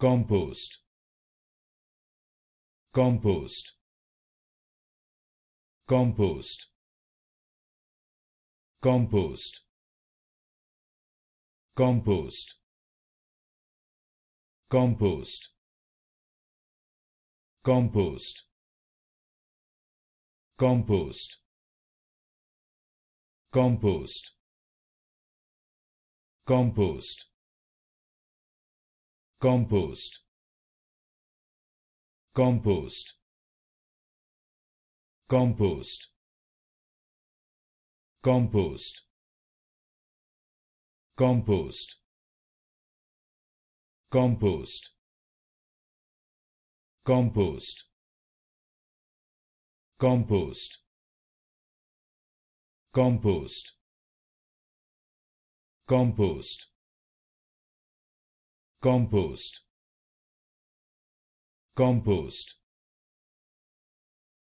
compost compost compost compost compost compost compost compost compost compost compost compost compost compost compost compost compost compost compost compost compost compost